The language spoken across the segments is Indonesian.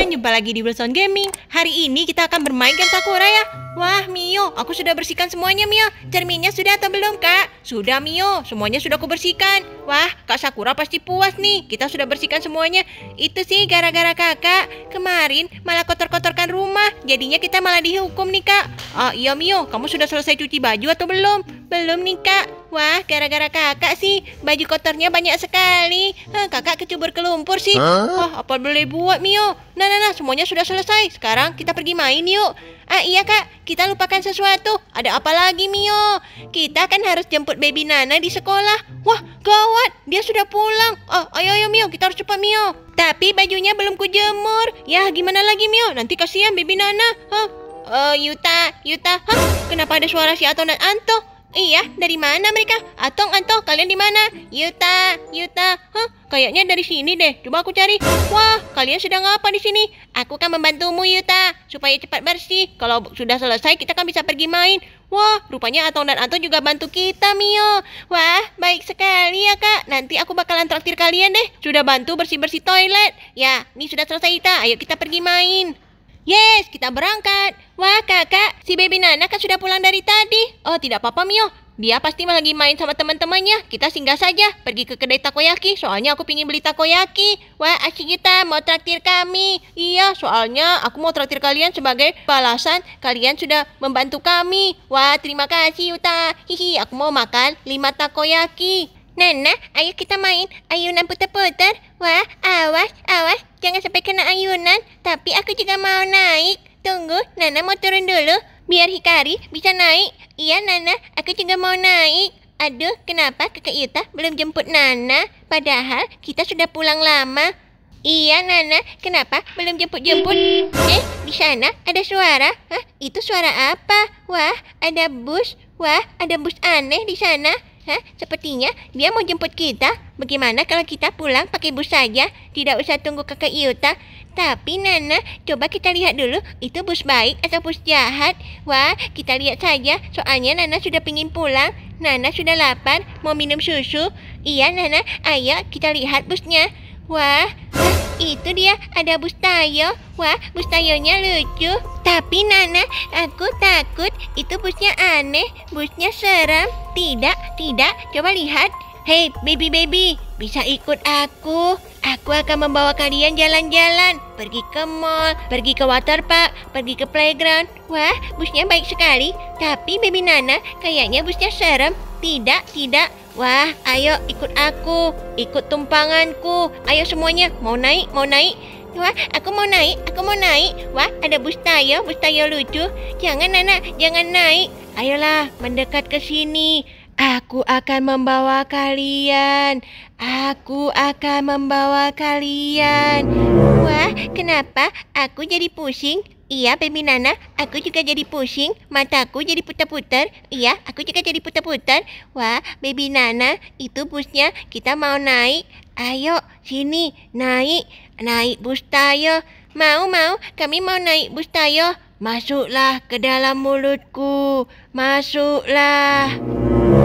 teman-teman, jumpa lagi di Wilson Gaming Hari ini kita akan bermain game Sakura ya Wah Mio, aku sudah bersihkan semuanya Mio Cerminnya sudah atau belum kak? Sudah Mio, semuanya sudah aku bersihkan Wah, Kak Sakura pasti puas nih Kita sudah bersihkan semuanya Itu sih gara-gara kakak Kemarin malah kotor-kotorkan rumah Jadinya kita malah dihukum nih kak Oh iya Mio, kamu sudah selesai cuci baju atau belum? Belum nih kak Wah, gara-gara kakak sih baju kotornya banyak sekali. Hah, kakak kecubur ke lumpur sih. Huh? Wah, apa boleh buat Mio? Nah, nah, nah, semuanya sudah selesai. Sekarang kita pergi main yuk. Ah iya kak, kita lupakan sesuatu. Ada apa lagi Mio? Kita kan harus jemput baby Nana di sekolah. Wah, gawat, dia sudah pulang. Oh, ayo ayo Mio, kita harus cepat Mio. Tapi bajunya belum kujemur. Ya, gimana lagi Mio? Nanti kasihan baby Nana. Hah? Oh, Yuta, Yuta. Hah? Kenapa ada suara si Atonat Anto? Iya, dari mana mereka? Atong, Anto, kalian di mana? Yuta, Yuta. huh, kayaknya dari sini deh. Coba aku cari. Wah, kalian sedang apa di sini? Aku kan membantumu, Yuta, supaya cepat bersih. Kalau sudah selesai, kita kan bisa pergi main. Wah, rupanya Atong dan Anto juga bantu kita, Mio. Wah, baik sekali ya, Kak. Nanti aku bakalan traktir kalian deh. Sudah bantu bersih-bersih toilet. Ya, ini sudah selesai, Yuta. Ayo kita pergi main. Yes, kita berangkat. Wah, kakak, si baby Nana kan sudah pulang dari tadi. Oh, tidak apa-apa, Mio. Dia pasti lagi main sama teman-temannya. Kita singgah saja, pergi ke kedai takoyaki. Soalnya aku pingin beli takoyaki. Wah, asyik kita mau traktir kami. Iya, soalnya aku mau traktir kalian sebagai balasan kalian sudah membantu kami. Wah, terima kasih, Uta. Hihi, aku mau makan lima takoyaki. Nana, ayo kita main ayunan putar-putar. Wah, awas, awas. Jangan sampai kena ayunan. Tapi aku juga mau naik. Tunggu, Nana mau turun dulu. Biar Hikari bisa naik. Iya, Nana. Aku juga mau naik. Aduh, kenapa kakak Yuta belum jemput Nana? Padahal kita sudah pulang lama. Iya, Nana. Kenapa belum jemput-jemput? Eh, di sana ada suara. Hah, itu suara apa? Wah, ada bus. Wah, ada bus aneh di sana. Hah? Sepertinya dia mau jemput kita. Bagaimana kalau kita pulang pakai bus saja? Tidak usah tunggu kakak Yuta. Tapi Nana, coba kita lihat dulu itu bus baik atau bus jahat. Wah, kita lihat saja. Soalnya Nana sudah pingin pulang. Nana sudah lapar, mau minum susu. Iya Nana, ayo kita lihat busnya. Wah, itu dia ada bustayo. Wah, bustayonya lucu. Tapi Nana, aku takut itu busnya aneh, busnya seram. Tidak, tidak, coba lihat. hey baby-baby, bisa ikut aku. Aku akan membawa kalian jalan-jalan, pergi ke mall, pergi ke waterpark, pergi ke playground. Wah, busnya baik sekali. Tapi baby Nana, kayaknya busnya serem. Tidak, tidak, Wah, ayo ikut aku, ikut tumpanganku. Ayo semuanya, mau naik, mau naik. Wah, aku mau naik, aku mau naik. Wah, ada bus tayo, bus tayo lucu. Jangan, anak, jangan naik. Ayolah, mendekat ke sini. Aku akan membawa kalian. Aku akan membawa kalian. Wah, kenapa aku jadi pusing? Iya, Baby Nana. Aku juga jadi pusing. Mataku jadi putar-putar. Iya, aku juga jadi putar-putar. Wah, Baby Nana, itu busnya. Kita mau naik. Ayo, sini, naik. Naik bus tayo. Mau, mau. Kami mau naik bus tayo. Masuklah ke dalam mulutku. Masuklah.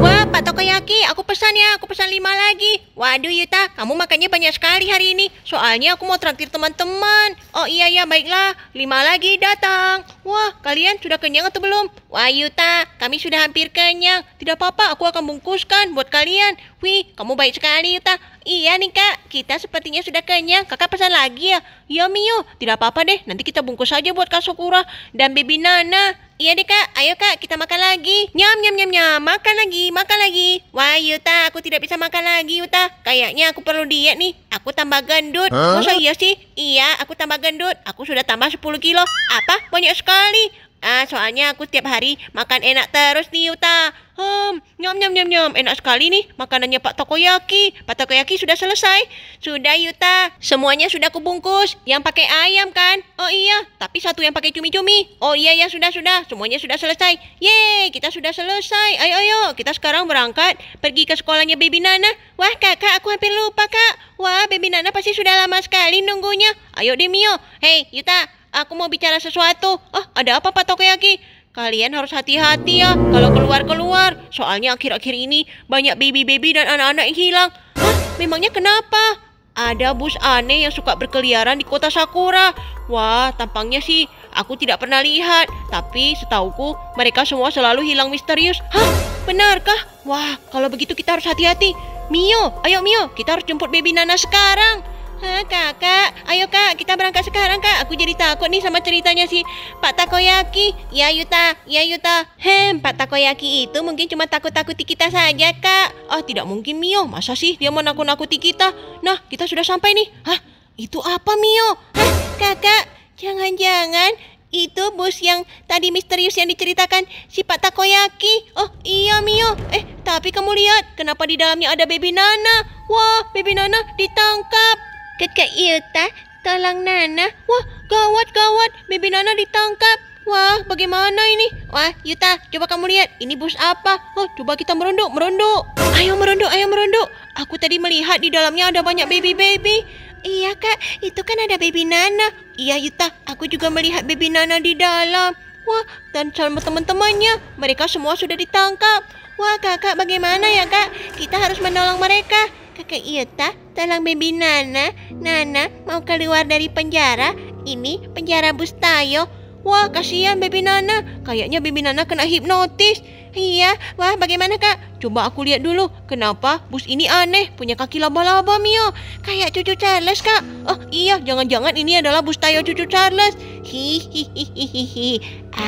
Wah, Pak Tokoyaki, aku pesan ya, aku pesan lima lagi. Waduh, Yuta, kamu makannya banyak sekali hari ini. Soalnya aku mau traktir teman-teman. Oh iya ya, baiklah, lima lagi datang. Wah, kalian sudah kenyang atau belum? Wah, Yuta, kami sudah hampir kenyang. Tidak apa-apa, aku akan bungkuskan buat kalian. Wih, kamu baik sekali, Yuta. Iya nih kak, kita sepertinya sudah kenyang. Kakak pesan lagi ya? Iya Mio, tidak apa-apa deh. Nanti kita bungkus saja buat Kak Sukura dan Baby Nana. Iya deh kak, ayo kak kita makan lagi Nyam nyam nyam nyam, makan lagi, makan lagi Wah Yuta, aku tidak bisa makan lagi Yuta Kayaknya aku perlu diet nih Aku tambah gendut huh? Masa iya sih? Iya, aku tambah gendut Aku sudah tambah 10 kilo Apa? Banyak sekali Ah, soalnya aku tiap hari makan enak terus nih Yuta. Hmm, nyom nyom nyom nyom. Enak sekali nih makanannya Pak Tokoyaki. Pak Tokoyaki sudah selesai. Sudah Yuta. Semuanya sudah aku bungkus. Yang pakai ayam kan? Oh iya, tapi satu yang pakai cumi-cumi. Oh iya ya sudah sudah. Semuanya sudah selesai. Yeay, kita sudah selesai. Ayo ayo, kita sekarang berangkat pergi ke sekolahnya Baby Nana. Wah, Kakak, aku hampir lupa, Kak. Wah, Baby Nana pasti sudah lama sekali nunggunya. Ayo deh Mio. Hei, Yuta, aku mau bicara sesuatu. Oh, ada apa Pak Tokoyaki? Kalian harus hati-hati ya kalau keluar-keluar. Soalnya akhir-akhir ini banyak baby-baby dan anak-anak yang hilang. Hah, memangnya kenapa? Ada bus aneh yang suka berkeliaran di kota Sakura. Wah, tampangnya sih aku tidak pernah lihat. Tapi setauku mereka semua selalu hilang misterius. Hah, benarkah? Wah, kalau begitu kita harus hati-hati. Mio, ayo Mio, kita harus jemput baby Nana sekarang. Ah, kakak, ayo kak, kita berangkat sekarang kak. Aku jadi takut nih sama ceritanya si Pak Takoyaki. Ya Yuta, ya Yuta. Hem, Pak Takoyaki itu mungkin cuma takut-takuti kita saja kak. Oh tidak mungkin Mio, masa sih dia mau nakut-nakuti kita? Nah, kita sudah sampai nih. Hah, itu apa Mio? Hah, kakak, jangan-jangan itu bus yang tadi misterius yang diceritakan si Pak Takoyaki. Oh iya Mio, eh tapi kamu lihat kenapa di dalamnya ada baby Nana? Wah, baby Nana ditangkap. Kakak iya Yuta, tolong Nana. Wah, gawat, gawat. Bibi Nana ditangkap. Wah, bagaimana ini? Wah, Yuta, iya coba kamu lihat. Ini bus apa? Oh, coba kita merunduk, merunduk. Ayo merunduk, ayo merunduk. Aku tadi melihat di dalamnya ada banyak baby-baby. Iya, Kak. Itu kan ada baby Nana. Iya, Yuta. Iya Aku juga melihat baby Nana di dalam. Wah, dan sama teman-temannya. Mereka semua sudah ditangkap. Wah, Kakak, bagaimana ya, Kak? Kita harus menolong mereka kakak Iota, tolong baby Nana. Nana, mau keluar dari penjara? Ini penjara Bustayo. Wah, kasihan baby Nana. Kayaknya baby Nana kena hipnotis. Iya, wah bagaimana kak? Coba aku lihat dulu. Kenapa bus ini aneh? Punya kaki laba-laba Mio. Kayak cucu Charles kak. Oh iya, jangan-jangan ini adalah bus tayo cucu Charles. Hihihihihi.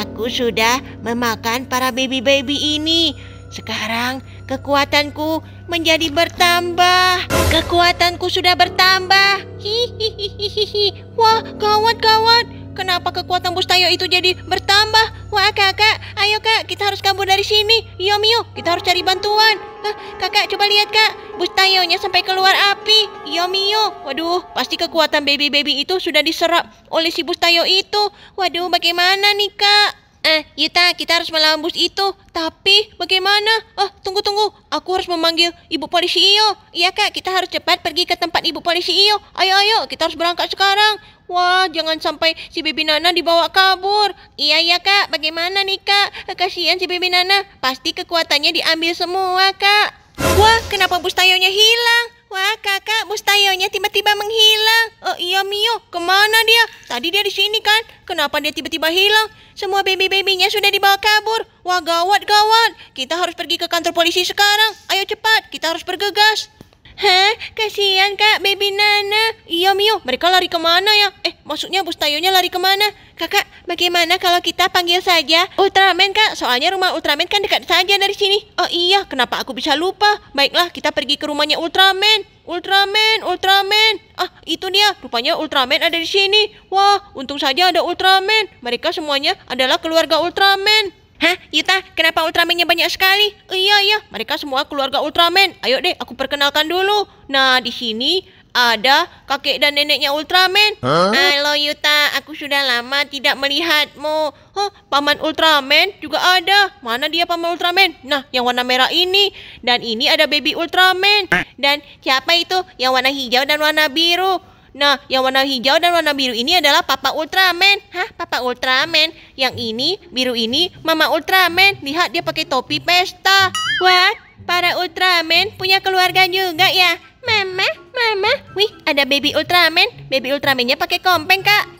Aku sudah memakan para baby-baby ini. Sekarang kekuatanku menjadi bertambah. Kekuatanku sudah bertambah. Hihihihihi. Wah, gawat, gawat. Kenapa kekuatan Bustayo itu jadi bertambah? Wah, kakak, ayo kak, kita harus kabur dari sini. Yo, Mio, kita harus cari bantuan. Hah, kakak, coba lihat kak, Bustayonya sampai keluar api. Yo, Mio, waduh, pasti kekuatan baby-baby itu sudah diserap oleh si Bustayo itu. Waduh, bagaimana nih kak? Eh, Yita, kita harus melawan bus itu. Tapi bagaimana? Oh, tunggu tunggu. Aku harus memanggil Ibu Polisi Iyo. Iya, Kak, kita harus cepat pergi ke tempat Ibu Polisi Iyo. Ayo ayo, kita harus berangkat sekarang. Wah, jangan sampai si Bibi Nana dibawa kabur. Iya iya Kak. Bagaimana nih, Kak? Kasihan si Bibi Nana. Pasti kekuatannya diambil semua, Kak. Wah, kenapa bus tayonya hilang? Wah, kakak, mustayonya tiba-tiba menghilang. Oh iya, Mio, kemana dia? Tadi dia di sini kan? Kenapa dia tiba-tiba hilang? Semua baby-babynya sudah dibawa kabur. Wah, gawat, gawat. Kita harus pergi ke kantor polisi sekarang. Ayo cepat, kita harus bergegas. Hah? Kasihan kak, baby Nana. Iya Mio, mereka lari kemana ya? Eh, maksudnya bus tayonya lari kemana? Kakak, bagaimana kalau kita panggil saja Ultraman kak? Soalnya rumah Ultraman kan dekat saja dari sini. Oh iya, kenapa aku bisa lupa? Baiklah, kita pergi ke rumahnya Ultraman. Ultraman, Ultraman. Ah, itu dia. Rupanya Ultraman ada di sini. Wah, untung saja ada Ultraman. Mereka semuanya adalah keluarga Ultraman. Hah, Yuta, kenapa Ultraman-nya banyak sekali? Iya, iya, mereka semua keluarga Ultraman. Ayo deh, aku perkenalkan dulu. Nah, di sini ada kakek dan neneknya Ultraman. Huh? Halo Yuta, aku sudah lama tidak melihatmu. Huh, oh, paman Ultraman juga ada. Mana dia paman Ultraman? Nah, yang warna merah ini. Dan ini ada baby Ultraman. Eh. Dan siapa itu yang warna hijau dan warna biru? Nah, yang warna hijau dan warna biru ini adalah Papa Ultraman. Hah, Papa Ultraman? Yang ini, biru ini, Mama Ultraman. Lihat dia pakai topi pesta. Wah, para Ultraman punya keluarga juga ya. Mama, mama, wih ada baby Ultraman. Baby Ultramannya pakai kompeng kak.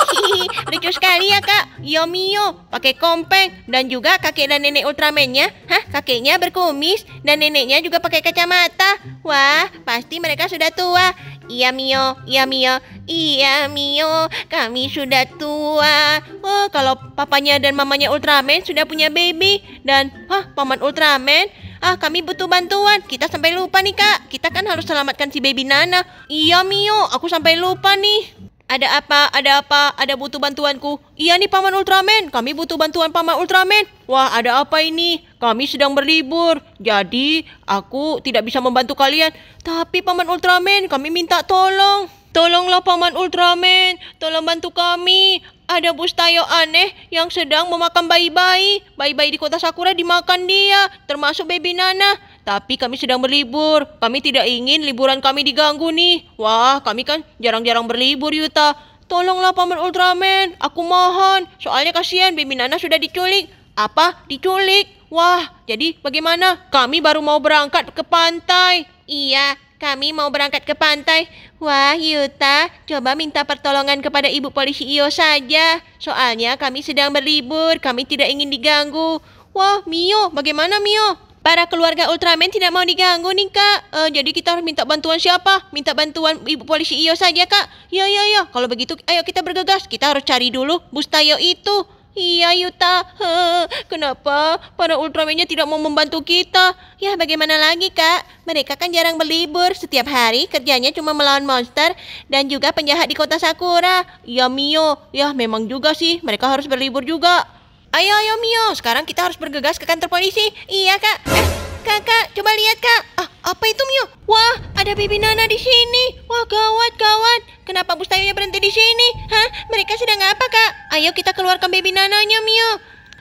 Lucu sekali ya kak. Yomio pakai kompeng dan juga kakek dan nenek Ultramannya. Hah, kakeknya berkumis dan neneknya juga pakai kacamata. Wah, pasti mereka sudah tua. Iya Mio, iya Mio, iya Mio, kami sudah tua. Oh, kalau papanya dan mamanya Ultraman sudah punya baby dan hah, paman Ultraman, ah kami butuh bantuan. Kita sampai lupa nih Kak. Kita kan harus selamatkan si baby Nana. Iya Mio, aku sampai lupa nih. Ada apa? Ada apa? Ada butuh bantuanku? Iya nih Paman Ultraman, kami butuh bantuan Paman Ultraman. Wah, ada apa ini? Kami sedang berlibur. Jadi, aku tidak bisa membantu kalian. Tapi Paman Ultraman, kami minta tolong. Tolonglah Paman Ultraman, tolong bantu kami ada bustayo aneh yang sedang memakan bayi-bayi. Bayi-bayi di kota Sakura dimakan dia, termasuk baby Nana. Tapi kami sedang berlibur. Kami tidak ingin liburan kami diganggu nih. Wah, kami kan jarang-jarang berlibur, Yuta. Tolonglah Paman Ultraman, aku mohon. Soalnya kasihan baby Nana sudah diculik. Apa? Diculik? Wah, jadi bagaimana? Kami baru mau berangkat ke pantai. Iya, kami mau berangkat ke pantai. Wah, Yuta, coba minta pertolongan kepada ibu polisi Iyo saja. Soalnya kami sedang berlibur, kami tidak ingin diganggu. Wah, Mio, bagaimana Mio? Para keluarga Ultraman tidak mau diganggu nih kak. Uh, jadi kita harus minta bantuan siapa? Minta bantuan ibu polisi Iyo saja kak. Ya ya ya. Kalau begitu, ayo kita bergegas. Kita harus cari dulu Bustayo itu. Iya Yuta, iya, He, kenapa para Ultraman-nya tidak mau membantu kita? Ya bagaimana lagi kak, mereka kan jarang berlibur, setiap hari kerjanya cuma melawan monster dan juga penjahat di kota Sakura. Ya Mio, ya memang juga sih, mereka harus berlibur juga. Ayo, ayo Mio, sekarang kita harus bergegas ke kantor polisi. Iya kak. Eh kakak coba lihat, Kak. Ah, apa itu, Mio? Wah, ada baby Nana di sini. Wah, gawat, gawat. Kenapa Bustayonya berhenti di sini? Hah? Mereka sedang apa, Kak? Ayo kita keluarkan baby Nananya, Mio.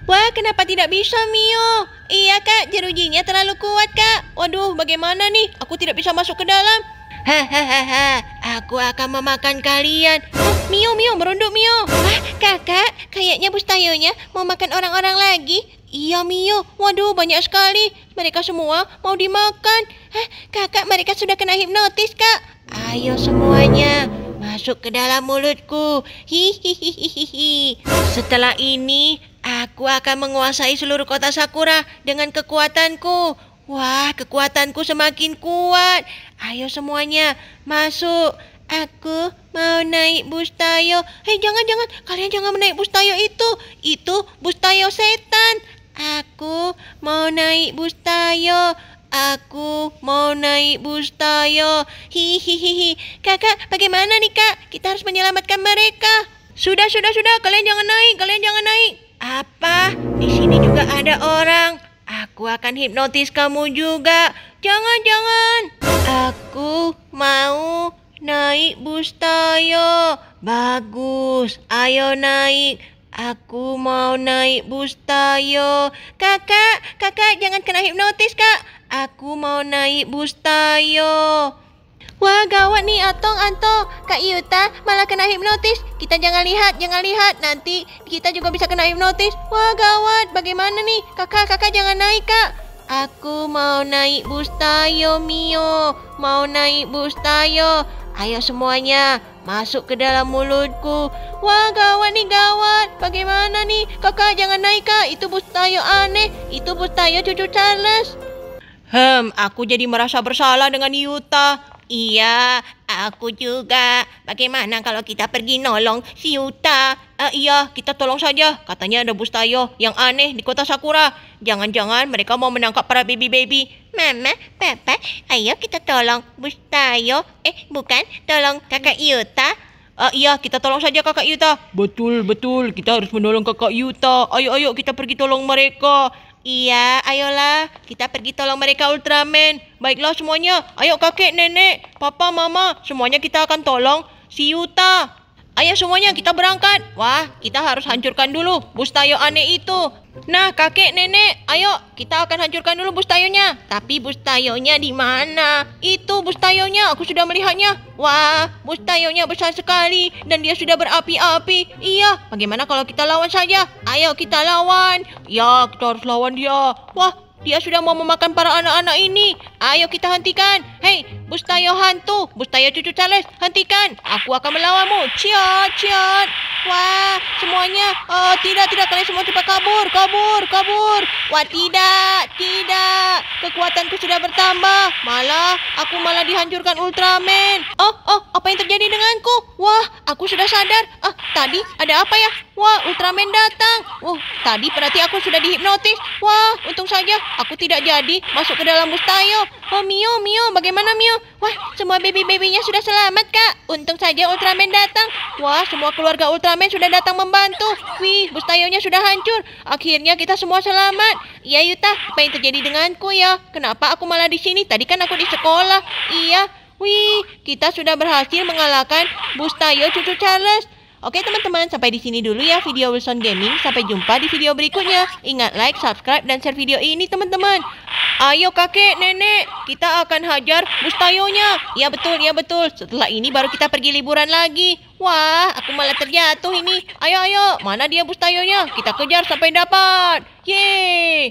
Wah, kenapa tidak bisa, Mio? Iya, Kak, jerujinya terlalu kuat, Kak. Waduh, bagaimana nih? Aku tidak bisa masuk ke dalam. Hahaha, aku akan memakan kalian. Oh, Mio, Mio, merunduk, Mio. Wah, kakak, kayaknya Bustayonya mau makan orang-orang lagi. Iya Mio, waduh banyak sekali. Mereka semua mau dimakan. Hah, kakak mereka sudah kena hipnotis kak. Ayo semuanya, masuk ke dalam mulutku. Hihihihihi. Setelah ini, aku akan menguasai seluruh kota Sakura dengan kekuatanku. Wah, kekuatanku semakin kuat. Ayo semuanya, masuk. Aku mau naik bus Tayo. Hei, eh, jangan-jangan. Kalian jangan menaik bus Tayo itu. Itu bus Tayo setan. Aku mau naik bus tayo. Aku mau naik bus tayo. Hihihihi. Kakak, bagaimana nih kak? Kita harus menyelamatkan mereka. Sudah, sudah, sudah. Kalian jangan naik. Kalian jangan naik. Apa? Di sini juga ada orang. Aku akan hipnotis kamu juga. Jangan, jangan. Aku mau naik bus tayo. Bagus. Ayo naik. Aku mau naik bus tayo. Kakak, kakak jangan kena hipnotis kak. Aku mau naik bus tayo. Wah gawat nih Atong Anto Kak Yuta malah kena hipnotis Kita jangan lihat, jangan lihat Nanti kita juga bisa kena hipnotis Wah gawat, bagaimana nih Kakak, kakak jangan naik kak Aku mau naik bus tayo Mio Mau naik bus tayo Ayo semuanya, masuk ke dalam mulutku. Wah, gawat nih gawat. Bagaimana nih? Kakak jangan naik, Kak. Itu bus tayo aneh. Itu bus tayo cucu Charles. Hmm, aku jadi merasa bersalah dengan Yuta. Iya, aku juga. Bagaimana kalau kita pergi nolong si Yuta? Ah, iya, kita tolong saja. Katanya ada bus tayo yang aneh di kota Sakura. Jangan-jangan mereka mau menangkap para baby-baby. Mama, papa, ayo kita tolong bus tayo. Eh, bukan, tolong kakak Yuta. Ah, iya, kita tolong saja kakak Yuta. Betul, betul. Kita harus menolong kakak Yuta. Ayo, ayo, kita pergi tolong mereka. Iya, ayolah. Kita pergi tolong mereka Ultraman. Baiklah semuanya. Ayo kakek, nenek, papa, mama. Semuanya kita akan tolong si Yuta. Ayo semuanya kita berangkat. Wah, kita harus hancurkan dulu bus tayo aneh itu. Nah, kakek, nenek, ayo kita akan hancurkan dulu bus tayonya. Tapi bus tayonya di mana? Itu bus tayonya, aku sudah melihatnya. Wah, bus tayonya besar sekali dan dia sudah berapi-api. Iya, bagaimana kalau kita lawan saja? Ayo kita lawan. Ya, kita harus lawan dia. Wah, dia sudah mau memakan para anak-anak ini. Ayo kita hentikan. Hei, Bustayo hantu, Bustayo cucu Charles, hentikan. Aku akan melawanmu. Ciot, ciot. Wah, semuanya. Oh, tidak, tidak. Kalian semua coba kabur, kabur, kabur. Wah, tidak, tidak. Kekuatanku sudah bertambah. Malah, aku malah dihancurkan Ultraman. Oh, oh, apa yang terjadi denganku? Wah, aku sudah sadar. Ah, tadi ada apa ya? Wah, Ultraman datang. Wah, oh, tadi berarti aku sudah dihipnotis. Wah, untung saja aku tidak jadi masuk ke dalam Bustayo. Oh Mio, Mio, bagaimana Mio? Wah, semua baby-babynya sudah selamat kak. Untung saja Ultraman datang. Wah, semua keluarga Ultraman sudah datang membantu. Wih, bus tayonya sudah hancur. Akhirnya kita semua selamat. Iya Yuta, apa yang terjadi denganku ya? Kenapa aku malah di sini? Tadi kan aku di sekolah. Iya. Wih, kita sudah berhasil mengalahkan bus tayo cucu Charles. Oke teman-teman, sampai di sini dulu ya video Wilson Gaming. Sampai jumpa di video berikutnya. Ingat like, subscribe, dan share video ini teman-teman. Ayo kakek, nenek, kita akan hajar bustayonya. Ya betul, ya betul. Setelah ini baru kita pergi liburan lagi. Wah, aku malah terjatuh ini. Ayo, ayo, mana dia bustayonya? Kita kejar sampai dapat. Yeay.